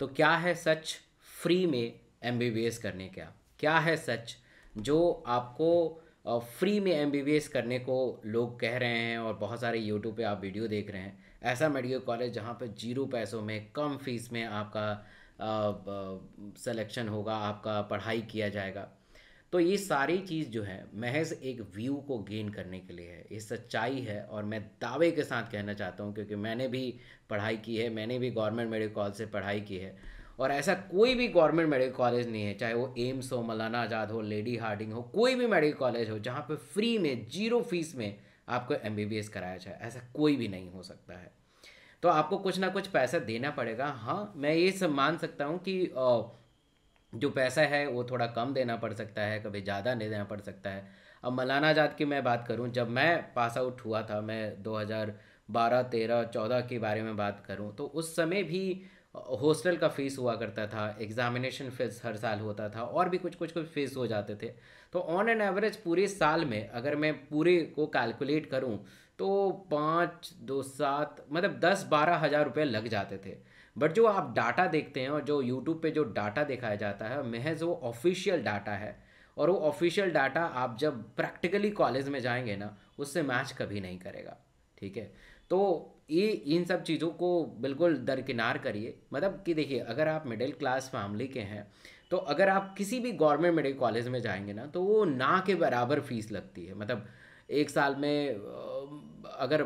तो क्या है सच फ्री में एम करने का क्या है सच जो आपको फ्री में एम करने को लोग कह रहे हैं और बहुत सारे यूट्यूब पे आप वीडियो देख रहे हैं ऐसा मेडिकल कॉलेज जहाँ पर जीरो पैसों में कम फीस में आपका सिलेक्शन होगा आपका पढ़ाई किया जाएगा तो ये सारी चीज़ जो है महज एक व्यू को गेन करने के लिए है ये सच्चाई है और मैं दावे के साथ कहना चाहता हूँ क्योंकि मैंने भी पढ़ाई की है मैंने भी गवर्नमेंट मेडिकल कॉलेज से पढ़ाई की है और ऐसा कोई भी गवर्नमेंट मेडिकल कॉलेज नहीं है चाहे वो एम्स हो मौलाना आज़ाद हो लेडी हार्डिंग हो कोई भी मेडिकल कॉलेज हो जहाँ पर फ्री में जीरो फीस में आपको एम कराया जाए ऐसा कोई भी नहीं हो सकता है तो आपको कुछ ना कुछ पैसा देना पड़ेगा हाँ मैं ये सब मान सकता हूँ कि जो पैसा है वो थोड़ा कम देना पड़ सकता है कभी ज़्यादा नहीं देना पड़ सकता है अब मौलाना आज़ाद की मैं बात करूँ जब मैं पास आउट हुआ था मैं 2012 13 14 के बारे में बात करूँ तो उस समय भी हॉस्टल का फ़ीस हुआ करता था एग्ज़ामिनेशन फ़ीस हर साल होता था और भी कुछ कुछ कुछ फ़ीस हो जाते थे तो ऑन एन एवरेज पूरे साल में अगर मैं पूरे को कैलकुलेट करूँ तो पाँच दो सात मतलब दस बारह हज़ार रुपये लग जाते थे बट जो आप डाटा देखते हैं और जो यूट्यूब पे जो डाटा दिखाया जाता है महज वो ऑफिशियल डाटा है और वो ऑफिशियल डाटा आप जब प्रैक्टिकली कॉलेज में जाएंगे ना उससे मैच कभी नहीं करेगा ठीक है तो ये इन सब चीज़ों को बिल्कुल दरकिनार करिए मतलब कि देखिए अगर आप मिडिल क्लास फैमिली के हैं तो अगर आप किसी भी गवर्नमेंट मिडिल कॉलेज में जाएंगे ना तो वो ना के बराबर फीस लगती है मतलब एक साल में अगर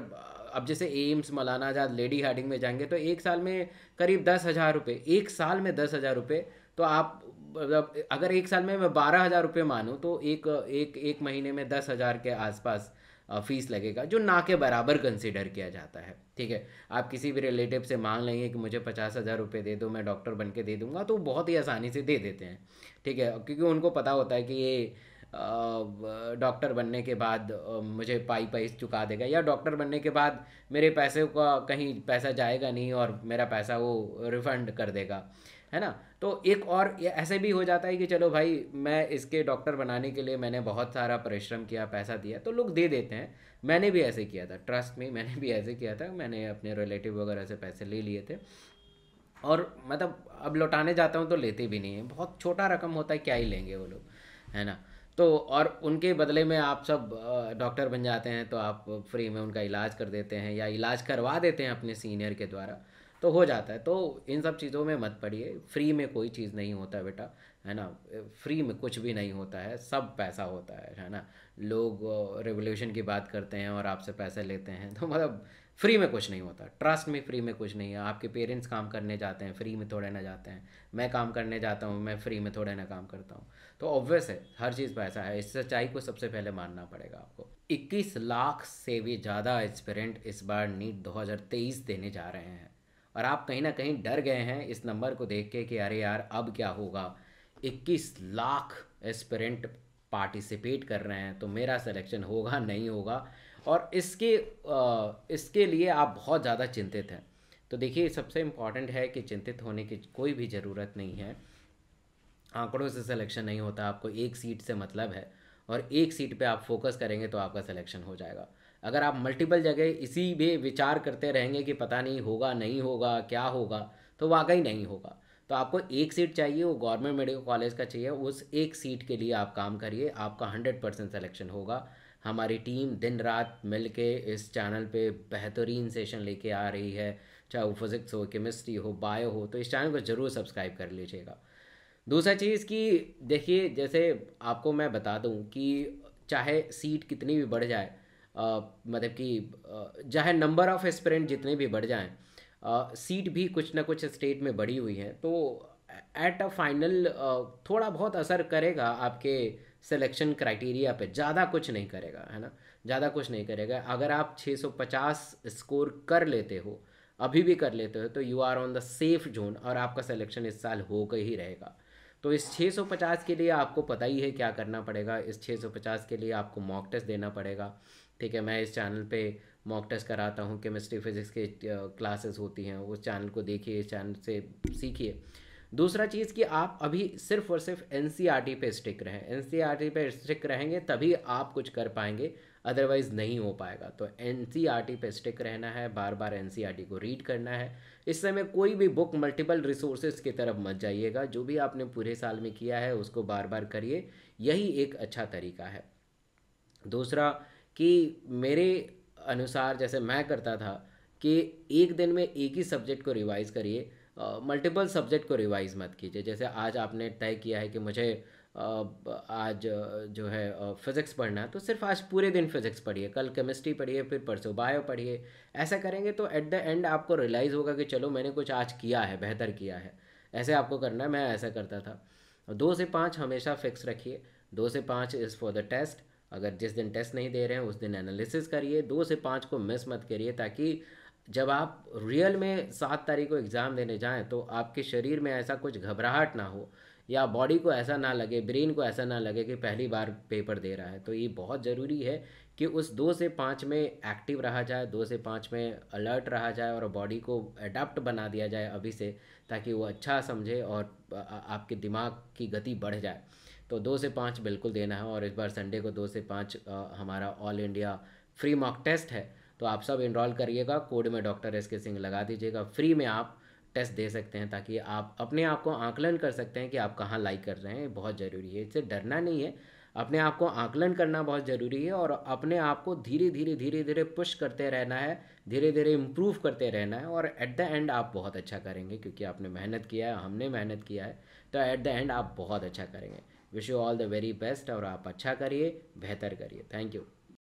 अब जैसे एम्स मौलाना आजाद लेडी हार्डिंग में जाएंगे तो एक साल में करीब दस हज़ार रुपये एक साल में दस हज़ार रुपये तो आप मतलब अगर एक साल में मैं बारह हज़ार रुपये मानूँ तो एक एक एक महीने में दस हज़ार के आसपास फ़ीस लगेगा जो ना के बराबर कंसिडर किया जाता है ठीक है आप किसी भी रिलेटिव से मांग लेंगे कि मुझे पचास हज़ार रुपये दे दो मैं डॉक्टर बन के दे दूंगा तो बहुत ही आसानी से दे देते हैं ठीक है क्योंकि उनको पता होता है कि ये डॉक्टर बनने के बाद मुझे पाई पाई चुका देगा या डॉक्टर बनने के बाद मेरे पैसे का कहीं पैसा जाएगा नहीं और मेरा पैसा वो रिफंड कर देगा है ना तो एक और ऐसे भी हो जाता है कि चलो भाई मैं इसके डॉक्टर बनाने के लिए मैंने बहुत सारा परिश्रम किया पैसा दिया तो लोग दे देते हैं मैंने भी ऐसे किया था ट्रस्ट में मैंने भी ऐसे किया था मैंने अपने रिलेटिव वगैरह से पैसे ले लिए थे और मतलब अब लौटाने जाता हूँ तो लेते भी नहीं है बहुत छोटा रकम होता है क्या ही लेंगे वो लोग है ना तो और उनके बदले में आप सब डॉक्टर बन जाते हैं तो आप फ्री में उनका इलाज कर देते हैं या इलाज करवा देते हैं अपने सीनियर के द्वारा तो हो जाता है तो इन सब चीज़ों में मत पड़िए फ्री में कोई चीज़ नहीं होता बेटा है ना फ्री में कुछ भी नहीं होता है सब पैसा होता है है ना लोग रेवोल्यूशन की बात करते हैं और आपसे पैसे लेते हैं तो मतलब फ्री में कुछ नहीं होता ट्रस्ट में फ्री में कुछ नहीं है आपके पेरेंट्स काम करने जाते हैं फ्री में थोड़े ना जाते हैं मैं काम करने जाता हूँ मैं फ्री में थोड़े ना काम करता हूँ तो ऑब्वियस है हर चीज़ पैसा है इस सच्चाई को सबसे पहले मानना पड़ेगा आपको 21 लाख से भी ज़्यादा एक्सपेरेंट इस बार नीट 2023 देने जा रहे हैं और आप कहीं ना कहीं डर गए हैं इस नंबर को देख के कि अरे यार अब क्या होगा 21 लाख एस्पिरेंट पार्टिसिपेट कर रहे हैं तो मेरा सिलेक्शन होगा नहीं होगा और इसके इसके लिए आप बहुत ज़्यादा चिंतित हैं तो देखिए सबसे इम्पॉर्टेंट है कि चिंतित होने की कोई भी ज़रूरत नहीं है आंकड़ों से सिलेक्शन नहीं होता आपको एक सीट से मतलब है और एक सीट पे आप फोकस करेंगे तो आपका सिलेक्शन हो जाएगा अगर आप मल्टीपल जगह इसी भी विचार करते रहेंगे कि पता नहीं होगा नहीं होगा क्या होगा तो वाकई नहीं होगा तो आपको एक सीट चाहिए वो गवर्नमेंट मेडिकल कॉलेज का चाहिए उस एक सीट के लिए आप काम करिए आपका हंड्रेड परसेंट सलेक्शन होगा हमारी टीम दिन रात मिल के इस चैनल पे बेहतरीन सेशन लेके आ रही है चाहे वो फिज़िक्स हो केमिस्ट्री हो बायो हो तो इस चैनल को ज़रूर सब्सक्राइब कर लीजिएगा दूसरा चीज़ कि देखिए जैसे आपको मैं बता दूं कि चाहे सीट कितनी भी बढ़ जाए मतलब कि चाहे नंबर ऑफ एस्परेंट जितने भी बढ़ जाएँ सीट भी कुछ ना कुछ स्टेट में बढ़ी हुई है तो एट अ फाइनल थोड़ा बहुत असर करेगा आपके सिलेक्शन क्राइटेरिया पे ज़्यादा कुछ नहीं करेगा है ना ज़्यादा कुछ नहीं करेगा अगर आप 650 स्कोर कर लेते हो अभी भी कर लेते हो तो you are on the safe zone और आपका सिलेक्शन इस साल होगा ही रहेगा तो इस 650 के लिए आपको पता ही है क्या करना पड़ेगा इस 650 के लिए आपको मॉक टेस्ट देना पड़ेगा ठीक है मैं इस चैनल पे मॉक टेस्ट कराता हूँ केमिस्ट्री फिजिक्स के क्लासेस होती हैं उस चैनल को देखिए इस चैनल से सीखिए दूसरा चीज़ कि आप अभी सिर्फ और सिर्फ एन सी आर टी पे स्टिक रहें एन सी आर टी पे स्टिक रहेंगे तभी आप कुछ कर पाएंगे अदरवाइज़ नहीं हो पाएगा तो एन सी आर टी पे स्टिक रहना है बार बार एन सी आर टी को रीड करना है इस समय कोई भी बुक मल्टीपल रिसोर्सेज की तरफ मत जाइएगा जो भी आपने पूरे साल में किया है उसको बार बार करिए यही एक अच्छा तरीका है दूसरा कि मेरे अनुसार जैसे मैं करता था कि एक दिन में एक ही सब्जेक्ट को रिवाइज़ करिए मल्टीपल सब्जेक्ट को रिवाइज़ मत कीजिए जैसे आज आपने तय किया है कि मुझे आज जो है फिज़िक्स पढ़ना है तो सिर्फ आज पूरे दिन फिज़िक्स पढ़िए कल केमिस्ट्री पढ़िए फिर परसों बायो पढ़िए ऐसा करेंगे तो एट द एंड आपको रियलाइज़ होगा कि चलो मैंने कुछ आज किया है बेहतर किया है ऐसे आपको करना है मैं ऐसा करता था दो से पाँच हमेशा फिक्स रखिए दो से पाँच इज़ फॉर द टेस्ट अगर जिस दिन टेस्ट नहीं दे रहे हैं उस दिन एनालिसिस करिए दो से पाँच को मिस मत करिए ताकि जब आप रियल में सात तारीख को एग्ज़ाम देने जाएं तो आपके शरीर में ऐसा कुछ घबराहट ना हो या बॉडी को ऐसा ना लगे ब्रेन को ऐसा ना लगे कि पहली बार पेपर दे रहा है तो ये बहुत ज़रूरी है कि उस दो से पाँच में एक्टिव रहा जाए दो से पाँच में अलर्ट रहा जाए और बॉडी को अडाप्ट बना दिया जाए अभी से ताकि वो अच्छा समझे और आपके दिमाग की गति बढ़ जाए तो दो से पाँच बिल्कुल देना है और इस बार संडे को दो से पाँच हमारा all India free mock test है तो आप सब इनरॉल करिएगा कोड में डॉक्टर एस के सिंह लगा दीजिएगा फ्री में आप टेस्ट दे सकते हैं ताकि आप अपने आप को आकलन कर सकते हैं कि आप कहाँ लाइक कर रहे हैं बहुत ज़रूरी है इससे डरना नहीं है अपने आप को आकलन करना बहुत ज़रूरी है और अपने आप को धीरे धीरे धीरे धीरे पुश करते रहना है धीरे धीरे इम्प्रूव करते रहना है और एट द एंड आप बहुत अच्छा करेंगे क्योंकि आपने मेहनत किया है हमने मेहनत किया है तो ऐट द एंड आप बहुत अच्छा करेंगे wish you all the very best और आप अच्छा करिए बेहतर करिए थैंक यू